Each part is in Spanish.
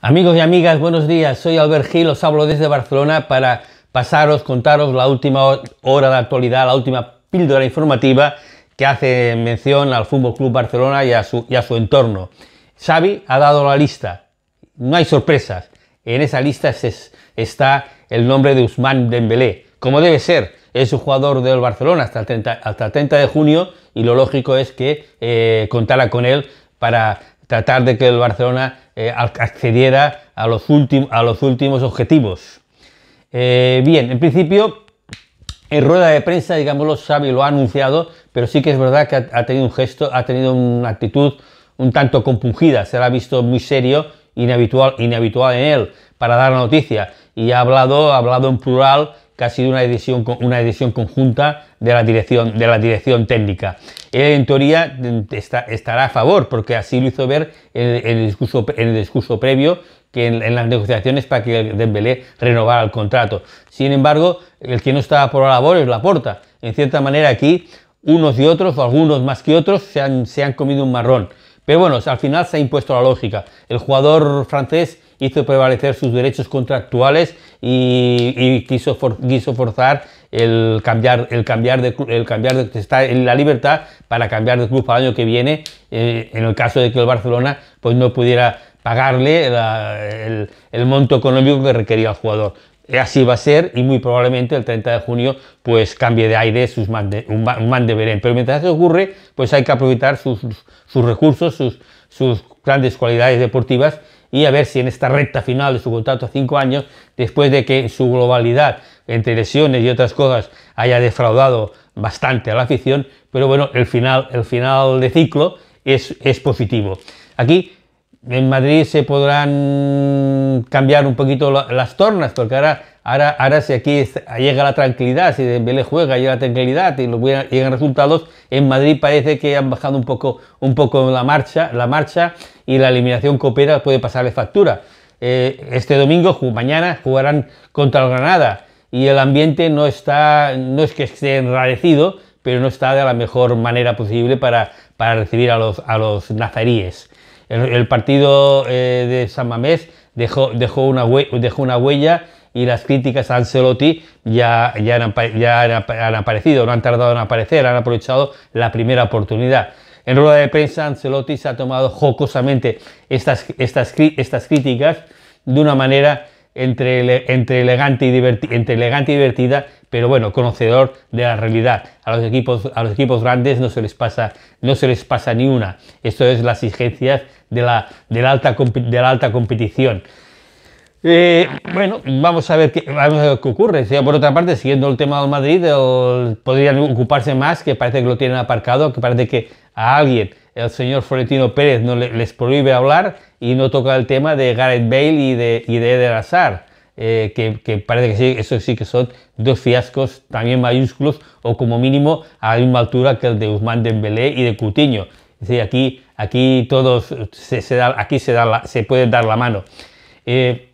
Amigos y amigas, buenos días. Soy Albert Gil, os hablo desde Barcelona para pasaros, contaros la última hora de actualidad, la última píldora informativa que hace mención al Fútbol Club Barcelona y a, su, entorno. Xavi ha dado la lista. No hay sorpresas. En esa lista está el nombre de Usman Dembélé, como debe ser. Es un jugador del Barcelona hasta el 30, de junio y lo lógico es que eh, contara con él para tratar de que el Barcelona eh, accediera a los, últimos, a los últimos objetivos. Eh, bien, en principio, en rueda de prensa, digámoslo, sabe lo ha anunciado, pero sí que es verdad que ha, tenido un gesto, ha tenido una actitud un tanto compungida, se la ha visto muy serio, inhabitual, inhabitual en él, para dar la noticia, y ha hablado, ha hablado en plural que ha sido una decisión, una edición conjunta de la, dirección, de la dirección técnica. Él, en teoría, estará a favor, porque así lo hizo ver en, el, discurso, en el discurso previo que en, las negociaciones para que Dembélé renovara el contrato. Sin embargo, el que no estaba por la labor es Laporta. En cierta manera aquí, unos y otros, o algunos más que otros, se han, se han comido un marrón. Pero bueno, al final se ha impuesto la lógica. El jugador francés hizo prevalecer sus derechos contractuales y, quiso, forzar el cambiar, el cambiar de el cambiar de está en la libertad para cambiar de club para el año que viene, eh, en el caso de que el Barcelona pues no pudiera pagarle el, monto económico que requería el jugador así va a ser y muy probablemente el 30 de junio pues cambie de aire sus un, man de Berén. Pero mientras eso ocurre, pues hay que aprovechar sus, sus recursos, sus, sus grandes cualidades deportivas y a ver si en esta recta final de su contrato a cinco años, después de que su globalidad entre lesiones y otras cosas haya defraudado bastante a la afición, pero bueno, el final, el final de ciclo es, es positivo. Aquí en Madrid se podrán cambiar un poquito las tornas, porque ahora, si aquí llega la tranquilidad, si Dembélé juega, llega la tranquilidad y llegan resultados, en Madrid parece que han bajado un poco, un poco la, marcha, la marcha y la eliminación coopera puede pasarle factura. Eh, este domingo, mañana, jugarán contra el Granada y el ambiente no está, no es que esté enrarecido, pero no está de la mejor manera posible para, recibir a los, a los nazaríes. El, partido eh, de San Mamés dejó, dejó, una huella y las críticas a Ancelotti ya, han, aparecido, no han tardado en aparecer, han aprovechado la primera oportunidad. En rueda de prensa, Ancelotti se ha tomado jocosamente estas, críticas de una manera entre, elegante, entre elegante y divertida pero bueno, conocedor de la realidad. A los equipos, a los equipos grandes no se les pasa, no se les pasa ni una. Esto es las exigencias de la, de la alta, de la alta competición. Eh, bueno, vamos a, ver qué, ocurre. por otra parte, siguiendo el tema del Madrid, podrían ocuparse más, que parece que lo tienen aparcado, que parece que a alguien, el señor Florentino Pérez, no les prohíbe hablar y no toca el tema de Gareth Bale y de, y de Hazard. Eh, que, parece que sí, eso sí que son dos fiascos también mayúsculos o como mínimo a la misma altura que el de Guzmán Dembélé y de Coutinho. Es aquí, aquí todos se, aquí se, da se puede dar la mano. Eh,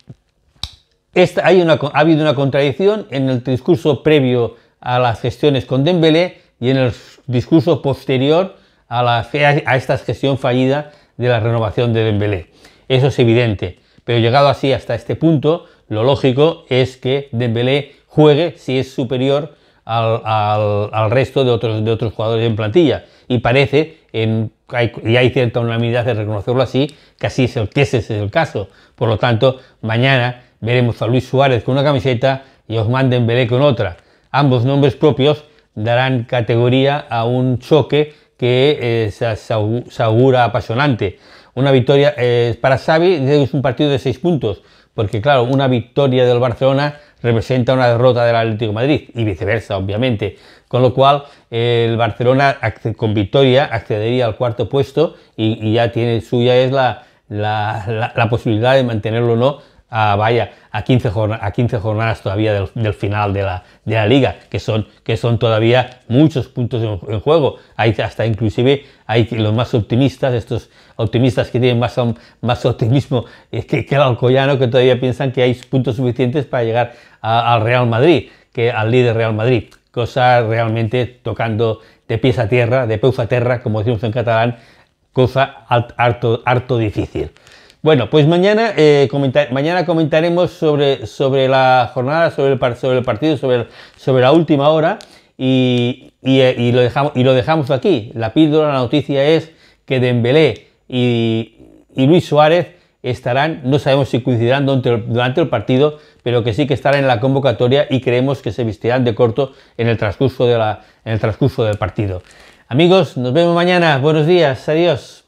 ha habido una contradicción en el discurso previo a las gestiones con Dembélé y en el discurso posterior a, a esta gestión fallida de la renovación de Dembélé. Eso es evidente, pero llegado así hasta este punto, lo lógico es que Dembélé juegue si es superior al, resto de otros, de otros jugadores en plantilla. Y parece, y hay cierta unanimidad de reconocerlo así, que así es el, que ese es el caso. Por lo tanto, mañana veremos a Luis Suárez con una camiseta y Osman Dembélé con otra. Ambos nombres propios darán categoría a un choque que eh, se augura apasionante. Una victoria eh, para Xavi es un partido de seis puntos, porque claro, una victoria del Barcelona representa una derrota del Atlético de Madrid y viceversa, obviamente. Con lo cual, el Barcelona con victoria accedería al cuarto puesto y, ya tiene suya es la posibilidad de mantenerlo o no a, ah, vaya, a 15, a 15 jornadas todavía del, final de la, liga, que son, todavía muchos puntos en, juego. Hay hasta inclusive hay los más optimistas, estos optimistas que tienen más, más optimismo eh, que, que el Alcoyano, que todavía piensan que hay puntos suficientes para llegar al Real Madrid, que al líder Real Madrid. Cosa realmente tocando de pies a tierra, de peus a tierra, como decimos en catalán, cosa harto difícil. Bueno, pues mañana, eh, mañana comentaremos sobre, sobre la jornada, sobre el, partido, sobre, sobre la última hora eh, y, lo dejamos, y lo dejamos aquí. La píldora, la noticia es que Dembélé y, Luis Suárez estarán, no sabemos si coincidirán durante el, partido, pero que sí que estarán en la convocatoria y creemos que se vestirán de corto en el transcurso, de en el transcurso del partido. Amigos, nos vemos mañana. Buenos días. Adiós.